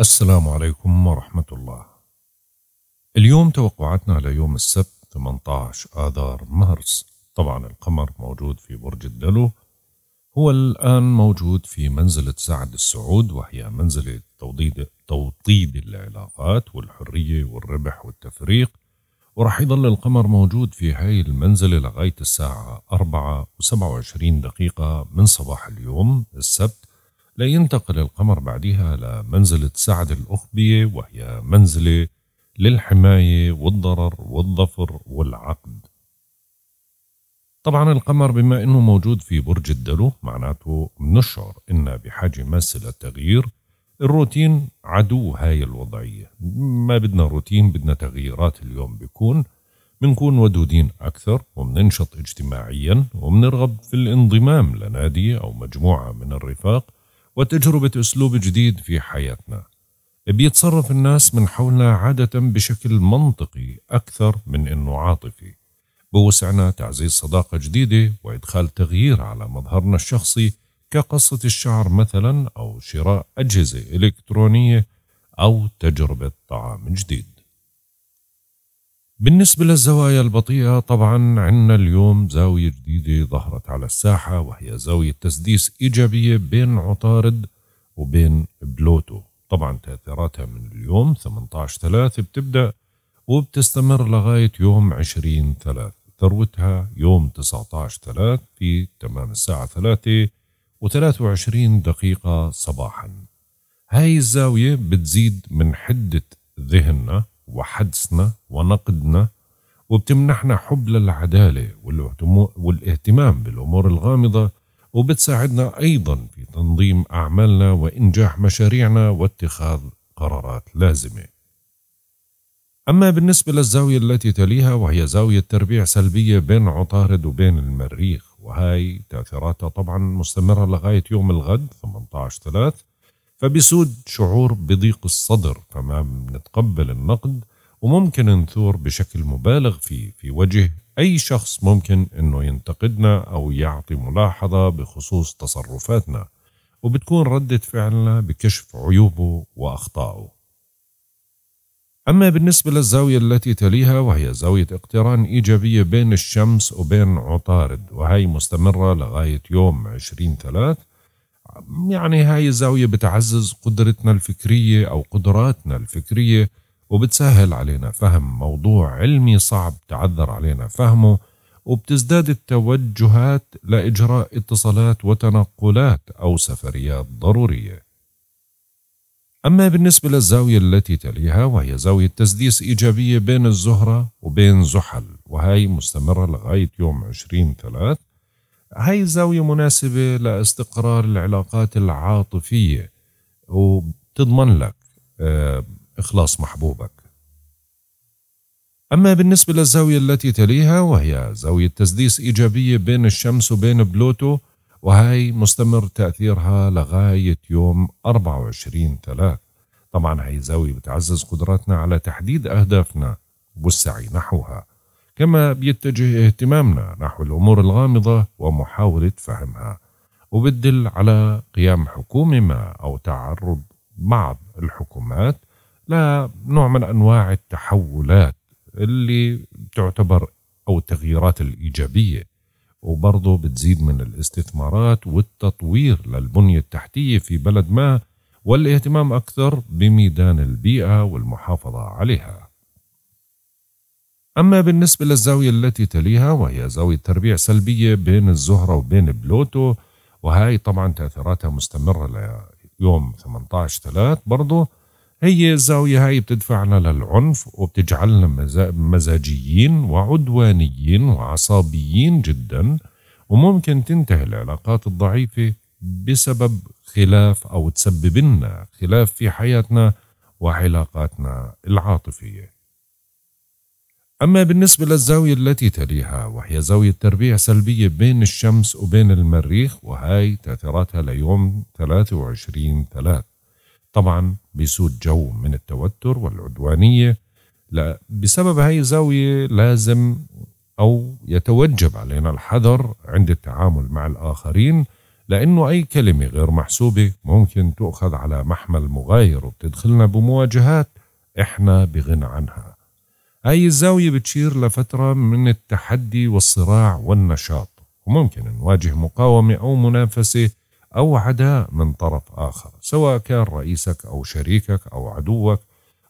السلام عليكم ورحمة الله. اليوم توقعاتنا ليوم السبت 18 آذار مارس، طبعا القمر موجود في برج الدلو، هو الآن موجود في منزلة سعد السعود وهي منزلة توطيد توطيد العلاقات والحرية والربح والتفريق، ورح يضل القمر موجود في هاي المنزلة لغاية الساعة 4 و27 دقيقة من صباح اليوم السبت لينتقل القمر بعدها لمنزلة سعد الأخبية وهي منزلة للحماية والضرر والظفر والعقد طبعا القمر بما انه موجود في برج الدلو معناته بنشعر ان بحاجة ماسة للتغيير الروتين عدو هاي الوضعية ما بدنا روتين بدنا تغييرات اليوم بيكون بنكون ودودين أكثر وبننشط اجتماعيا وبنرغب في الانضمام لنادي أو مجموعة من الرفاق وتجربة أسلوب جديد في حياتنا بيتصرف الناس من حولنا عادة بشكل منطقي أكثر من أنه عاطفي بوسعنا تعزيز صداقة جديدة وإدخال تغيير على مظهرنا الشخصي كقصة الشعر مثلا أو شراء أجهزة إلكترونية أو تجربة طعام جديد بالنسبة للزوايا البطيئة طبعا عندنا اليوم زاوية جديدة ظهرت على الساحة وهي زاوية تسديس إيجابية بين عطارد وبين بلوتو طبعا تأثيراتها من اليوم 18 ثلاثة بتبدأ وبتستمر لغاية يوم 20 3 ثروتها يوم 19 3 في تمام الساعة ثلاثة و23 دقيقة صباحا هاي الزاوية بتزيد من حدة ذهننا وحدسنا ونقدنا وبتمنحنا حب للعدالة والاهتمام بالأمور الغامضة وبتساعدنا أيضا في تنظيم أعمالنا وإنجاح مشاريعنا واتخاذ قرارات لازمة أما بالنسبة للزاوية التي تليها وهي زاوية تربيع سلبية بين عطارد وبين المريخ وهاي تأثيراتها طبعا مستمرة لغاية يوم الغد 18 3 فبيسود شعور بضيق الصدر فما بنتقبل النقد وممكن نثور بشكل مبالغ فيه في وجه أي شخص ممكن أنه ينتقدنا أو يعطي ملاحظة بخصوص تصرفاتنا وبتكون ردة فعلنا بكشف عيوبه وأخطائه أما بالنسبة للزاوية التي تليها وهي زاوية اقتران إيجابية بين الشمس وبين عطارد وهي مستمرة لغاية يوم 20 3 يعني هاي الزاوية بتعزز قدرتنا الفكرية أو قدراتنا الفكرية وبتسهل علينا فهم موضوع علمي صعب تعذر علينا فهمه وبتزداد التوجهات لإجراء اتصالات وتنقلات أو سفريات ضرورية أما بالنسبة للزاوية التي تليها وهي زاوية تسديس إيجابية بين الزهرة وبين زحل وهي مستمرة لغاية يوم 20 ثلاث هاي الزاوية مناسبة لاستقرار العلاقات العاطفية وبتضمن لك آه، إخلاص محبوبك أما بالنسبة للزاوية التي تليها وهي زاوية تسديس إيجابية بين الشمس وبين بلوتو وهي مستمر تأثيرها لغاية يوم 24 3 طبعا هي زاوية بتعزز قدراتنا على تحديد أهدافنا والسعي نحوها كما بيتجه اهتمامنا نحو الأمور الغامضة ومحاولة فهمها وبدل على قيام حكومة ما أو تعرض بعض الحكومات لنوع من انواع التحولات اللي تعتبر او التغييرات الايجابيه وبرضه بتزيد من الاستثمارات والتطوير للبنيه التحتيه في بلد ما والاهتمام اكثر بميدان البيئه والمحافظه عليها. أما بالنسبة للزاوية التي تليها وهي زاوية تربيع سلبية بين الزهرة وبين بلوتو وهي طبعا تأثيراتها مستمرة ليوم 18 3 برضه هي الزاوية هاي بتدفعنا للعنف وبتجعلنا مزاجيين وعدوانيين وعصابيين جدا وممكن تنتهي العلاقات الضعيفة بسبب خلاف أو تسبب لنا خلاف في حياتنا وعلاقاتنا العاطفية أما بالنسبة للزاوية التي تليها وهي زاوية تربيع سلبية بين الشمس وبين المريخ وهي تأثيراتها ليوم 23 3 طبعا بيسود جو من التوتر والعدوانية لا بسبب هاي الزاوية لازم أو يتوجب علينا الحذر عند التعامل مع الآخرين لأنه أي كلمة غير محسوبة ممكن تؤخذ على محمل مغاير وبتدخلنا بمواجهات إحنا بغنى عنها هاي الزاوية بتشير لفترة من التحدي والصراع والنشاط وممكن نواجه مقاومة أو منافسة أو عداء من طرف آخر سواء كان رئيسك أو شريكك أو عدوك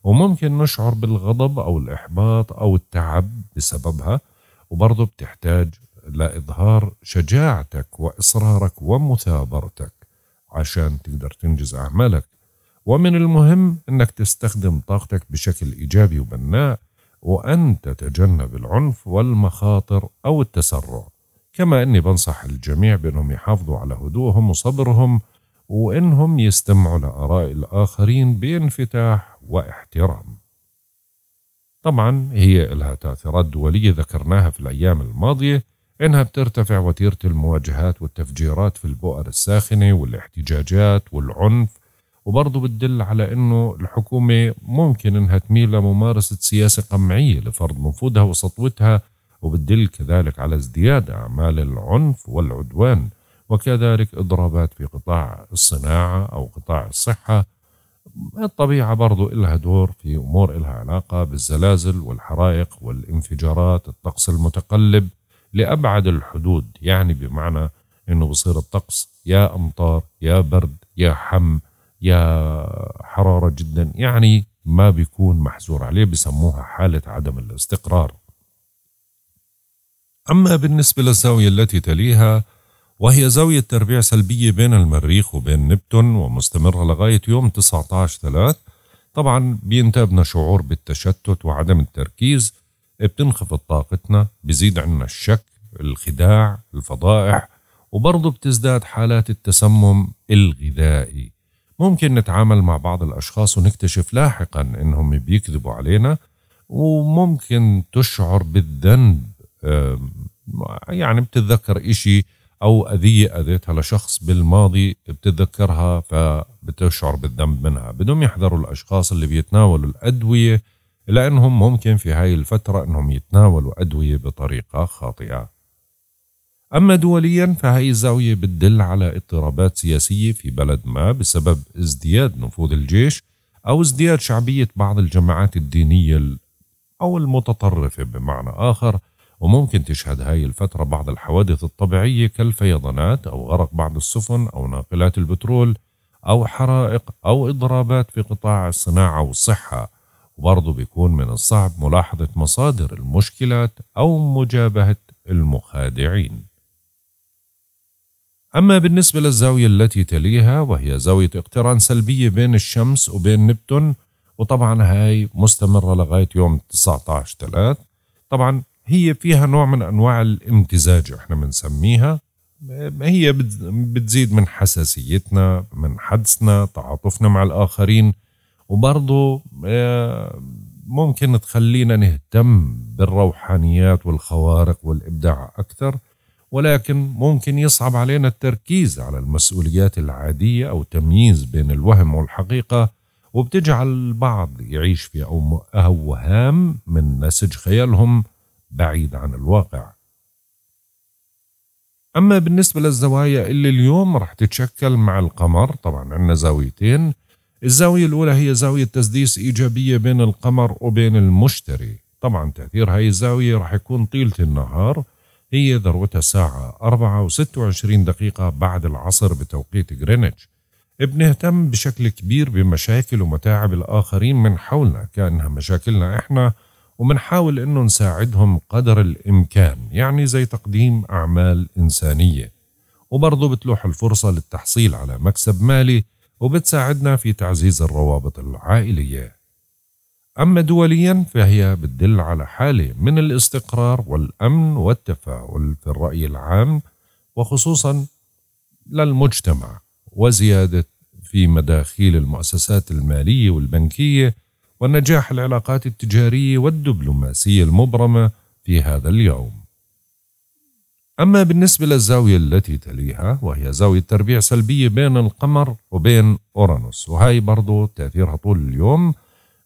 وممكن نشعر بالغضب أو الإحباط أو التعب بسببها وبرضه بتحتاج لإظهار شجاعتك وإصرارك ومثابرتك عشان تقدر تنجز أعمالك ومن المهم أنك تستخدم طاقتك بشكل إيجابي وبناء وأن تتجنب العنف والمخاطر أو التسرع كما أني بنصح الجميع بأنهم يحافظوا على هدوءهم وصبرهم وأنهم يستمعوا لآراء الآخرين بانفتاح واحترام طبعا هي لها تأثيرات دولية ذكرناها في الأيام الماضية إنها بترتفع وتيرة المواجهات والتفجيرات في البؤر الساخنة والاحتجاجات والعنف وبرضه بتدل على إنه الحكومة ممكن إنها تميل لممارسة سياسة قمعية لفرض نفوذها وسطوتها وبتدل كذلك على ازدياد أعمال العنف والعدوان وكذلك إضرابات في قطاع الصناعة أو قطاع الصحة الطبيعة برضو إلها دور في أمور إلها علاقة بالزلازل والحرائق والانفجارات الطقس المتقلب لأبعد الحدود يعني بمعنى أنه بصير الطقس يا أمطار يا برد يا حم يا حرارة جدا يعني ما بيكون محزور عليه بسموها حالة عدم الاستقرار أما بالنسبة للزاوية التي تليها وهي زاوية تربيع سلبية بين المريخ وبين نبتون ومستمرة لغاية يوم 19 3 طبعا بينتابنا شعور بالتشتت وعدم التركيز بتنخفض طاقتنا بزيد عنا الشك الخداع الفضائح وبرضه بتزداد حالات التسمم الغذائي ممكن نتعامل مع بعض الأشخاص ونكتشف لاحقا إنهم بيكذبوا علينا وممكن تشعر بالذنب يعني بتتذكر إشي أو أذية أذيتها لشخص بالماضي بتتذكرها فبتشعر بالذنب منها بدهم يحذروا الأشخاص اللي بيتناولوا الأدوية لأنهم ممكن في هاي الفترة أنهم يتناولوا أدوية بطريقة خاطئة أما دوليا فهي الزاوية بتدل على اضطرابات سياسية في بلد ما بسبب ازدياد نفوذ الجيش أو ازدياد شعبية بعض الجماعات الدينية أو المتطرفة بمعنى آخر وممكن تشهد هاي الفترة بعض الحوادث الطبيعية كالفيضانات أو غرق بعض السفن أو ناقلات البترول أو حرائق أو إضرابات في قطاع الصناعة والصحة وبرضه بيكون من الصعب ملاحظة مصادر المشكلات أو مجابهة المخادعين أما بالنسبة للزاوية التي تليها وهي زاوية اقتران سلبية بين الشمس وبين نبتون وطبعا هاي مستمرة لغاية يوم 19 3 طبعا هي فيها نوع من انواع الامتزاج احنا بنسميها هي بتزيد من حساسيتنا من حدسنا تعاطفنا مع الاخرين وبرضه آه، ممكن تخلينا نهتم بالروحانيات والخوارق والابداع اكثر ولكن ممكن يصعب علينا التركيز على المسؤوليات العاديه او تمييز بين الوهم والحقيقه وبتجعل البعض يعيش في اوهام من نسج خيالهم بعيد عن الواقع أما بالنسبة للزوايا اللي اليوم رح تتشكل مع القمر طبعا عندنا زاويتين الزاوية الأولى هي زاوية تسديس إيجابية بين القمر وبين المشتري طبعا تأثير هاي الزاوية رح يكون طيلة النهار هي ذروتها الساعة 4 و26 دقيقة بعد العصر بتوقيت غرينتش بنهتم بشكل كبير بمشاكل ومتاعب الآخرين من حولنا كأنها مشاكلنا إحنا وبنحاول انه نساعدهم قدر الامكان يعني زي تقديم اعمال انسانيه وبرضه بتلوح الفرصه للتحصيل على مكسب مالي وبتساعدنا في تعزيز الروابط العائليه اما دوليا فهي بتدل على حاله من الاستقرار والامن والتفاؤل في الراي العام وخصوصا للمجتمع وزياده في مداخيل المؤسسات الماليه والبنكيه ونجاح العلاقات التجارية والدبلوماسية المبرمة في هذا اليوم. أما بالنسبة للزاوية التي تليها وهي زاوية تربيع سلبية بين القمر وبين أورانوس وهي برضو تأثيرها طول اليوم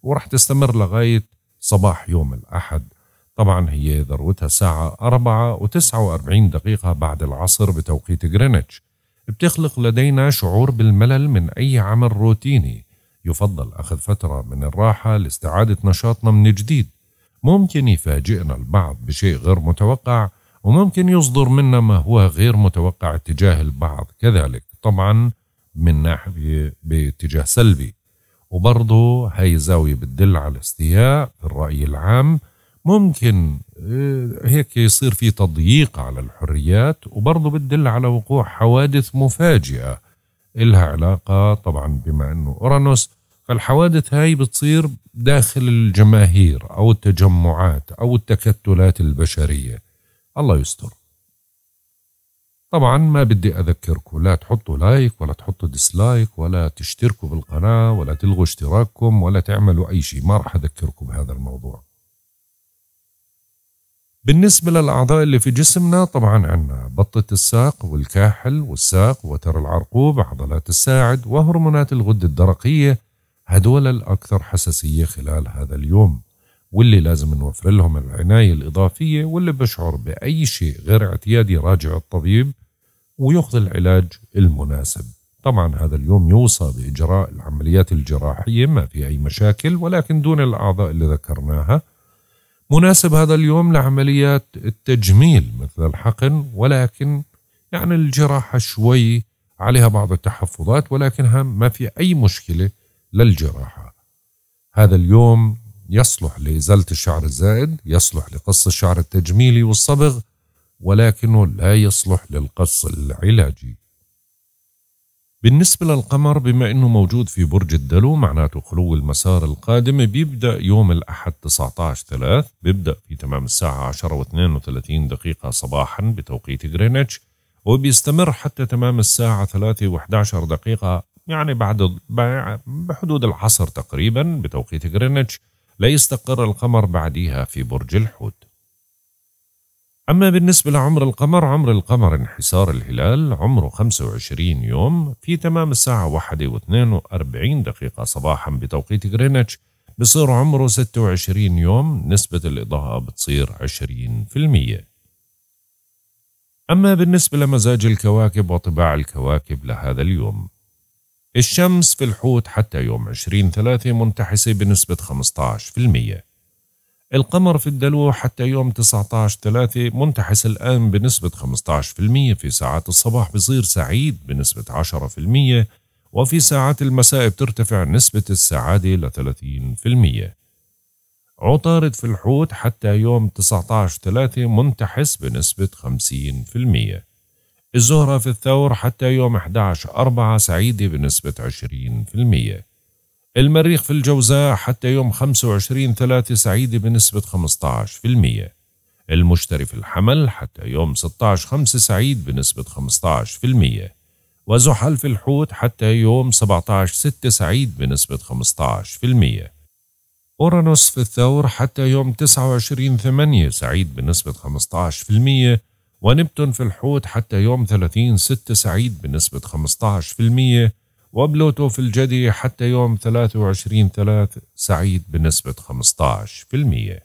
ورح تستمر لغاية صباح يوم الأحد طبعا هي ذروتها الساعة أربعة وتسعة وأربعين دقيقة بعد العصر بتوقيت غرينتش بتخلق لدينا شعور بالملل من أي عمل روتيني يفضل أخذ فترة من الراحة لاستعادة نشاطنا من جديد ممكن يفاجئنا البعض بشيء غير متوقع وممكن يصدر منا ما هو غير متوقع اتجاه البعض كذلك طبعا من ناحية باتجاه سلبي وبرضه هاي زاوية بتدل على استياء في الرأي العام ممكن آه، هيك يصير في تضييق على الحريات وبرضه بتدل على وقوع حوادث مفاجئة إلها علاقة طبعا بما أنه أورانوس فالحوادث هاي بتصير داخل الجماهير أو التجمعات أو التكتلات البشرية الله يستر طبعا ما بدي أذكركم لا تحطوا لايك ولا تحطوا ديسلايك ولا تشتركوا بالقناة ولا تلغوا اشتراككم ولا تعملوا أي شيء ما راح أذكركم بهذا الموضوع بالنسبة للأعضاء اللي في جسمنا طبعا عندنا بطة الساق والكاحل والساق وتر العرقوب عضلات الساعد وهرمونات الغدة الدرقية هدول الأكثر حساسية خلال هذا اليوم واللي لازم نوفر لهم العناية الإضافية واللي بشعر بأي شيء غير اعتيادي يراجع الطبيب ويأخذ العلاج المناسب طبعا هذا اليوم يوصى بإجراء العمليات الجراحية ما في أي مشاكل ولكن دون الأعضاء اللي ذكرناها مناسب هذا اليوم لعمليات التجميل مثل الحقن ولكن يعني الجراحة شوي عليها بعض التحفظات ولكنها ما في أي مشكلة للجراحة هذا اليوم يصلح لإزالة الشعر الزائد يصلح لقص الشعر التجميلي والصبغ ولكنه لا يصلح للقص العلاجي بالنسبة للقمر بما أنه موجود في برج الدلو معناته خلو المسار القادم بيبدأ يوم الأحد 19 3 بيبدأ في تمام الساعة 10 و 32 دقيقة صباحا بتوقيت غرينتش وبيستمر حتى تمام الساعة 3 و 11 دقيقة يعني بعد بحدود العصر تقريبا بتوقيت غرينتش لا يستقر القمر بعديها في برج الحوت أما بالنسبة لعمر القمر عمر القمر انحسار الهلال عمره 25 يوم في تمام الساعة 1 و 42 دقيقة صباحا بتوقيت غرينتش بصير عمره 26 يوم نسبة الإضاءة بتصير 20% أما بالنسبة لمزاج الكواكب وطباع الكواكب لهذا اليوم الشمس في الحوت حتى يوم عشرين ثلاثة منتحسة بنسبة 15%. القمر في الدلو حتى يوم 19/3 منتحس الآن بنسبة 15% في ساعات الصباح بصير سعيد بنسبة 10% وفي ساعات المساء بترتفع نسبة السعادة ل 30%. عطارد في الحوت حتى يوم 19/3 منتحس بنسبة 50%. الزهرة في الثور حتى يوم 11 أربعة سعيدة بنسبة 20% المريخ في الجوزاء حتى يوم 25 ثلاثة سعيدة بنسبة 15% المشتري في الحمل حتى يوم 16 خمسة سعيد بنسبة 15% وزحل في الحوت حتى يوم 17 6 سعيد بنسبة 15% أورانوس في الثور حتى يوم 29 8 سعيد بنسبة 15% ونبتون في الحوت حتى يوم 30 6 سعيد بنسبة 15% وبلوتو في الجدي حتى يوم 23 3 سعيد بنسبة 15%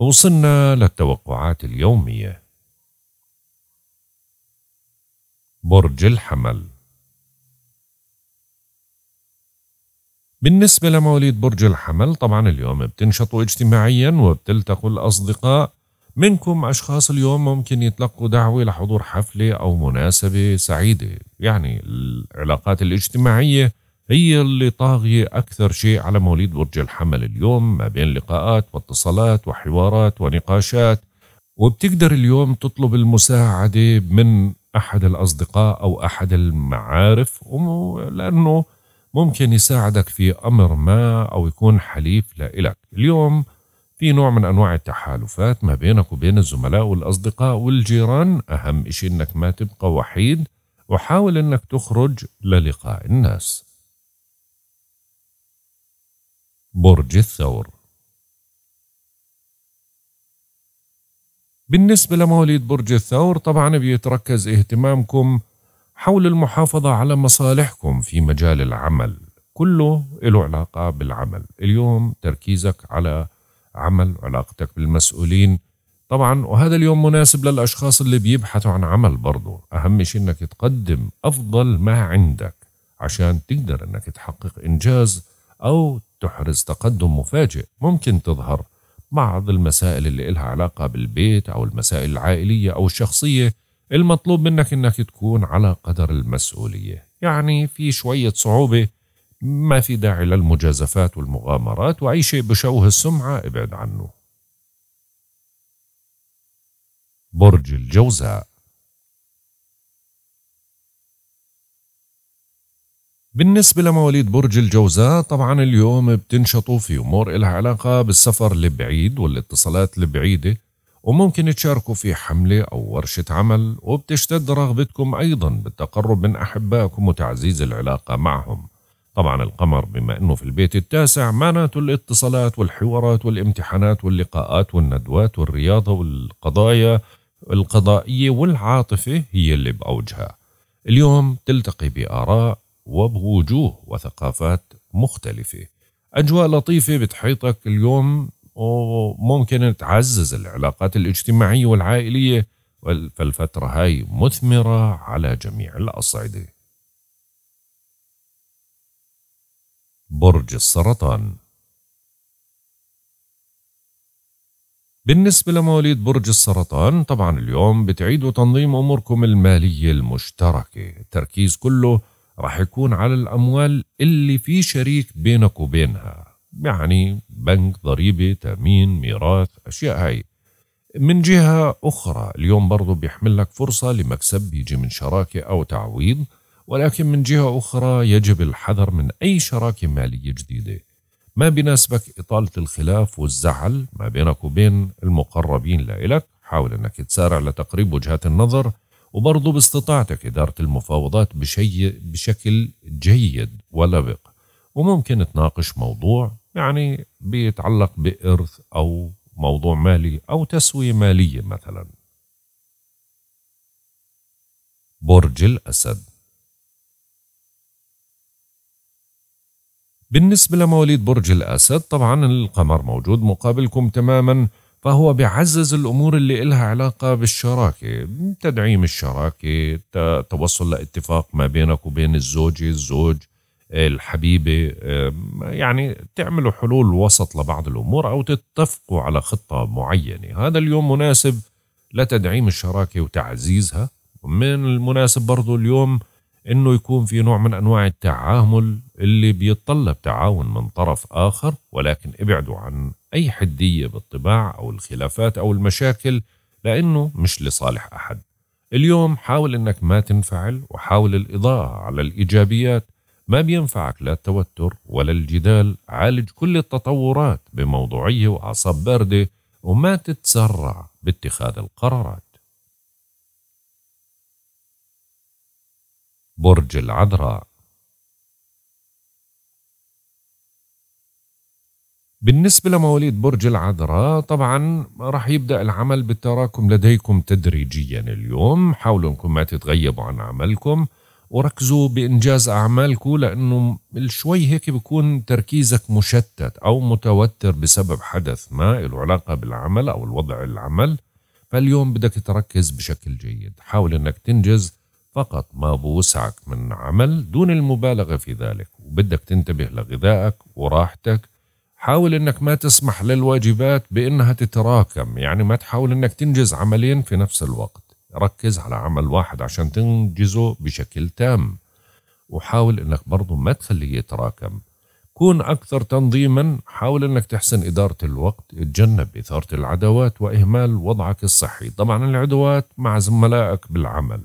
وصلنا للتوقعات اليومية برج الحمل بالنسبة لمواليد برج الحمل طبعا اليوم بتنشطوا اجتماعيا وبتلتقوا الأصدقاء منكم أشخاص اليوم ممكن يتلقوا دعوة لحضور حفلة أو مناسبة سعيدة يعني العلاقات الاجتماعية هي اللي طاغية أكثر شيء على مواليد برج الحمل اليوم ما بين لقاءات واتصالات وحوارات ونقاشات وبتقدر اليوم تطلب المساعدة من أحد الأصدقاء أو أحد المعارف لأنه ممكن يساعدك في أمر ما أو يكون حليف لإلك اليوم في نوع من أنواع التحالفات ما بينك وبين الزملاء والأصدقاء والجيران أهم إشي أنك ما تبقى وحيد وحاول أنك تخرج للقاء الناس برج الثور بالنسبة لمواليد برج الثور طبعا بيتركز اهتمامكم حول المحافظة على مصالحكم في مجال العمل كله له علاقة بالعمل اليوم تركيزك على عمل علاقتك بالمسؤولين طبعا وهذا اليوم مناسب للأشخاص اللي بيبحثوا عن عمل برضه أهم شيء أنك تقدم أفضل ما عندك عشان تقدر أنك تحقق إنجاز أو تحرز تقدم مفاجئ ممكن تظهر بعض المسائل اللي إلها علاقة بالبيت أو المسائل العائلية أو الشخصية المطلوب منك أنك تكون على قدر المسؤولية يعني في شوية صعوبة ما في داعي للمجازفات والمغامرات وأي شيء بشوه السمعة ابعد عنه برج الجوزاء بالنسبة لمواليد برج الجوزاء طبعا اليوم بتنشطوا في أمور إلها علاقة بالسفر البعيد والاتصالات البعيدة وممكن تشاركوا في حملة أو ورشة عمل وبتشتد رغبتكم أيضا بالتقرب من أحبائكم وتعزيز العلاقة معهم طبعا القمر بما أنه في البيت التاسع معناته الاتصالات والحوارات والامتحانات واللقاءات والندوات والرياضة والقضايا القضائية والعاطفة هي اللي بأوجها اليوم تلتقي بآراء وبوجوه وثقافات مختلفة أجواء لطيفة بتحيطك اليوم وممكن تعزز العلاقات الاجتماعية والعائلية فالفترة هاي مثمرة على جميع الأصعدة برج السرطان بالنسبة لمواليد برج السرطان طبعا اليوم بتعيدوا تنظيم أموركم المالية المشتركة التركيز كله رح يكون على الأموال اللي في شريك بينك وبينها يعني بنك ضريبة تأمين ميراث أشياء هاي من جهة أخرى اليوم برضو بيحمل لك فرصة لمكسب بيجي من شراكة أو تعويض ولكن من جهة أخرى يجب الحذر من أي شراكة مالية جديدة ما بيناسبك إطالة الخلاف والزعل ما بينك وبين المقربين لإلك حاول أنك تسارع لتقريب وجهات النظر وبرضه باستطاعتك إدارة المفاوضات بشي بشكل جيد ولبق وممكن تناقش موضوع يعني بيتعلق بإرث أو موضوع مالي أو تسوية مالية مثلا برج الأسد بالنسبة لمواليد برج الأسد طبعا القمر موجود مقابلكم تماما فهو بيعزز الأمور اللي إلها علاقة بالشراكة تدعيم الشراكة توصل لاتفاق ما بينك وبين الزوجة الزوج الحبيبة يعني تعملوا حلول وسط لبعض الأمور أو تتفقوا على خطة معينة هذا اليوم مناسب لتدعيم الشراكة وتعزيزها من المناسب برضو اليوم انه يكون في نوع من انواع التعامل اللي بيتطلب تعاون من طرف اخر ولكن ابعدوا عن اي حديه بالطباع او الخلافات او المشاكل لانه مش لصالح احد. اليوم حاول انك ما تنفعل وحاول الاضاءه على الايجابيات ما بينفعك لا التوتر ولا الجدال عالج كل التطورات بموضوعيه واعصاب بارده وما تتسرع باتخاذ القرارات. برج العذراء بالنسبة لمواليد برج العذراء طبعا راح يبدأ العمل بالتراكم لديكم تدريجيا اليوم حاولوا انكم ما تتغيبوا عن عملكم وركزوا بإنجاز أعمالكم لأنه شوي هيك بيكون تركيزك مشتت أو متوتر بسبب حدث ما له علاقة بالعمل أو الوضع العمل فاليوم بدك تركز بشكل جيد حاول أنك تنجز فقط ما بوسعك من عمل دون المبالغة في ذلك وبدك تنتبه لغذائك وراحتك حاول انك ما تسمح للواجبات بانها تتراكم يعني ما تحاول انك تنجز عملين في نفس الوقت ركز على عمل واحد عشان تنجزه بشكل تام وحاول انك برضه ما تخليه يتراكم كون اكثر تنظيما حاول انك تحسن اداره الوقت اتجنب اثاره العداوات واهمال وضعك الصحي طبعا العدوات مع زملائك بالعمل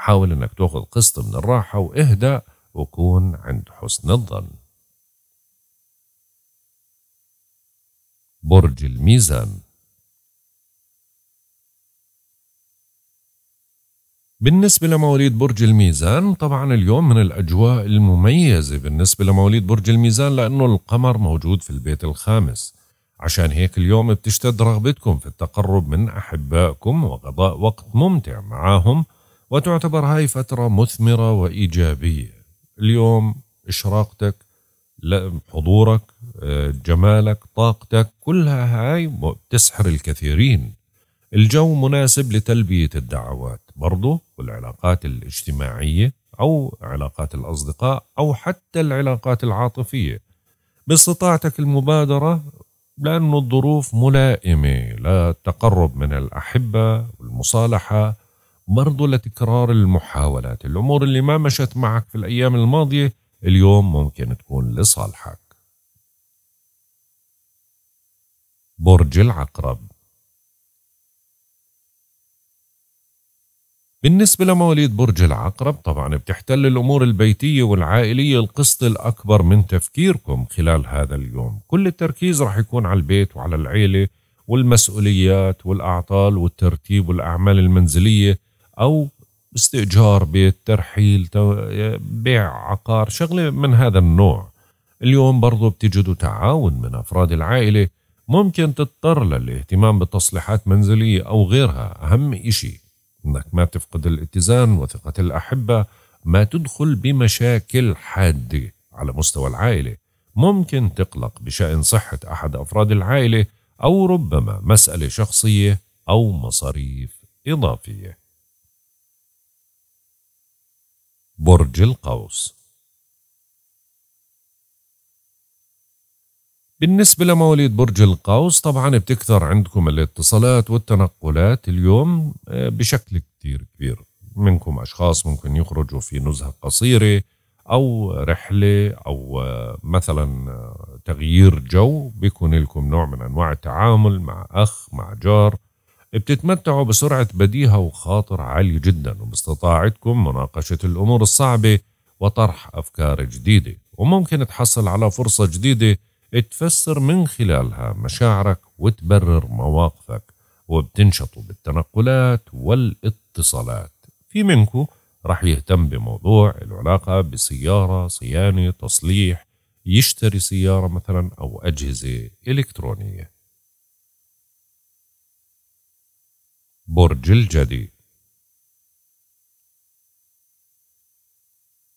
حاول انك تاخذ قسط من الراحة واهدأ وكون عند حسن الظن برج الميزان بالنسبة لمواليد برج الميزان طبعا اليوم من الأجواء المميزة بالنسبة لمواليد برج الميزان لأنه القمر موجود في البيت الخامس عشان هيك اليوم بتشتد رغبتكم في التقرب من أحبائكم وقضاء وقت ممتع معاهم وتعتبر هاي فترة مثمرة وإيجابية اليوم إشراقتك حضورك آه، جمالك طاقتك كلها هاي بتسحر الكثيرين الجو مناسب لتلبية الدعوات برضو والعلاقات الاجتماعية أو علاقات الأصدقاء أو حتى العلاقات العاطفية باستطاعتك المبادرة لأن الظروف ملائمة للتقرب من الأحبة والمصالحة برضو لتكرار المحاولات الأمور اللي ما مشت معك في الأيام الماضية اليوم ممكن تكون لصالحك برج العقرب بالنسبة لمواليد برج العقرب طبعا بتحتل الأمور البيتية والعائلية القسط الأكبر من تفكيركم خلال هذا اليوم كل التركيز رح يكون على البيت وعلى العيلة والمسؤوليات والأعطال والترتيب والأعمال المنزلية او استئجار بيت ترحيل بيع عقار شغله من هذا النوع اليوم برضو بتجدوا تعاون من افراد العائله ممكن تضطر للاهتمام بتصليحات منزليه او غيرها اهم إشي انك ما تفقد الاتزان وثقه الاحبه ما تدخل بمشاكل حاده على مستوى العائله ممكن تقلق بشان صحه احد افراد العائله او ربما مساله شخصيه او مصاريف اضافيه برج القوس بالنسبة لمواليد برج القوس طبعا بتكثر عندكم الاتصالات والتنقلات اليوم آه، بشكل كتير كبير منكم أشخاص ممكن يخرجوا في نزهة قصيرة أو رحلة أو آه، مثلا آه، تغيير جو بيكون لكم نوع من أنواع التعامل مع أخ مع جار بتتمتعوا بسرعة بديهة وخاطر عالي جدا وباستطاعتكم مناقشة الأمور الصعبة وطرح أفكار جديدة وممكن تحصل على فرصة جديدة تفسر من خلالها مشاعرك وتبرر مواقفك وبتنشطوا بالتنقلات والاتصالات في منكم رح يهتم بموضوع العلاقة بسيارة صيانة تصليح يشتري سيارة مثلا أو أجهزة إلكترونية برج الجدي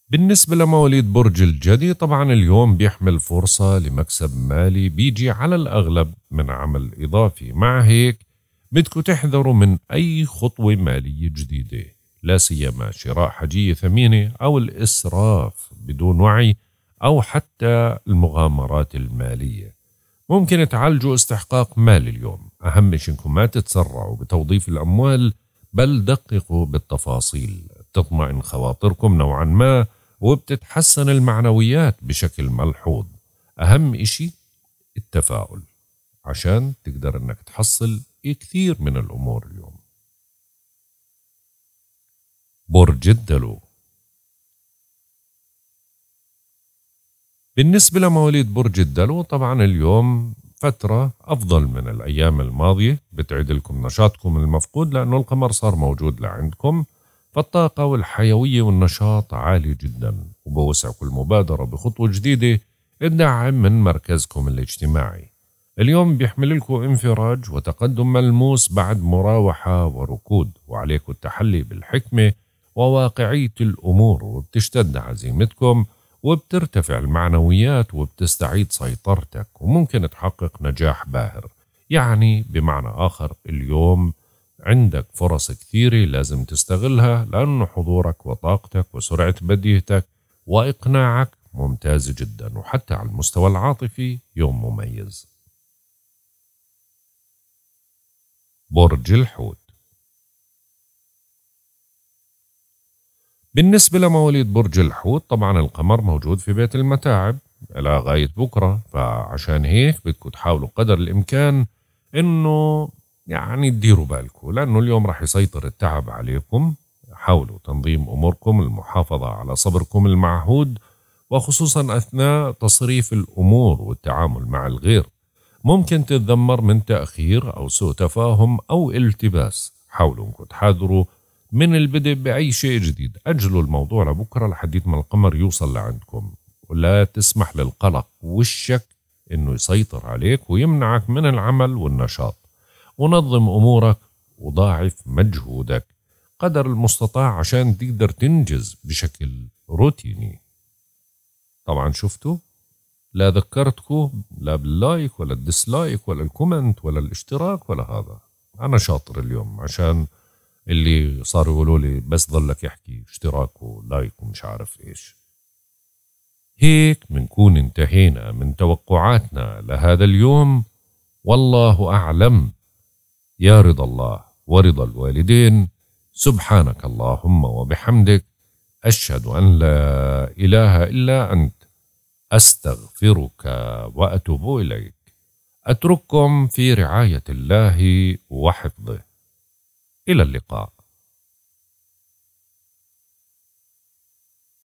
بالنسبة لمواليد برج الجدي طبعا اليوم بيحمل فرصة لمكسب مالي بيجي على الأغلب من عمل إضافي مع هيك بدكم تحذروا من أي خطوة مالية جديدة لا سيما شراء حاجية ثمينة أو الإسراف بدون وعي أو حتى المغامرات المالية ممكن تعالجوا استحقاق مال اليوم أهم شيء إنكم ما تتسرعوا بتوظيف الأموال بل دققوا بالتفاصيل تطمئن خواطركم نوعا ما وبتتحسن المعنويات بشكل ملحوظ أهم شيء التفاؤل عشان تقدر إنك تحصل كثير من الأمور اليوم برج الدلو بالنسبة لمواليد برج الدلو طبعا اليوم فترة أفضل من الأيام الماضية بتعيد لكم نشاطكم المفقود لأنه القمر صار موجود لعندكم فالطاقة والحيوية والنشاط عالي جدا وبوسعكم المبادرة بخطوة جديدة الدعم من مركزكم الاجتماعي اليوم بيحمل لكم انفراج وتقدم ملموس بعد مراوحة وركود وعليكم التحلي بالحكمة وواقعية الأمور وبتشتد عزيمتكم وبترتفع المعنويات وبتستعيد سيطرتك وممكن تحقق نجاح باهر يعني بمعنى آخر اليوم عندك فرص كثيرة لازم تستغلها لأن حضورك وطاقتك وسرعة بديهتك وإقناعك ممتاز جدا وحتى على المستوى العاطفي يوم مميز برج الحوت بالنسبة لمواليد برج الحوت طبعا القمر موجود في بيت المتاعب إلى غاية بكرة فعشان هيك بدكم تحاولوا قدر الإمكان إنه يعني تديروا بالكم لأنه اليوم راح يسيطر التعب عليكم حاولوا تنظيم أموركم المحافظة على صبركم المعهود وخصوصا أثناء تصريف الأمور والتعامل مع الغير ممكن تتذمر من تأخير أو سوء تفاهم أو التباس حاولوا أنكم تحاذروا من البدء بأي شيء جديد أجلوا الموضوع لبكرة لحديث ما القمر يوصل لعندكم ولا تسمح للقلق والشك أنه يسيطر عليك ويمنعك من العمل والنشاط ونظم أمورك وضاعف مجهودك قدر المستطاع عشان تقدر تنجز بشكل روتيني طبعا شفتوا لا ذكرتكم لا باللايك ولا الديسلايك ولا الكومنت ولا الاشتراك ولا هذا أنا شاطر اليوم عشان اللي صاروا يقولوا لي بس ضلك يحكي اشتراك ولايك ومش عارف ايش هيك منكون انتهينا من توقعاتنا لهذا اليوم والله أعلم يا رضا الله ورضا الوالدين سبحانك اللهم وبحمدك أشهد أن لا إله إلا أنت أستغفرك وأتوب إليك أترككم في رعاية الله وحفظه إلى اللقاء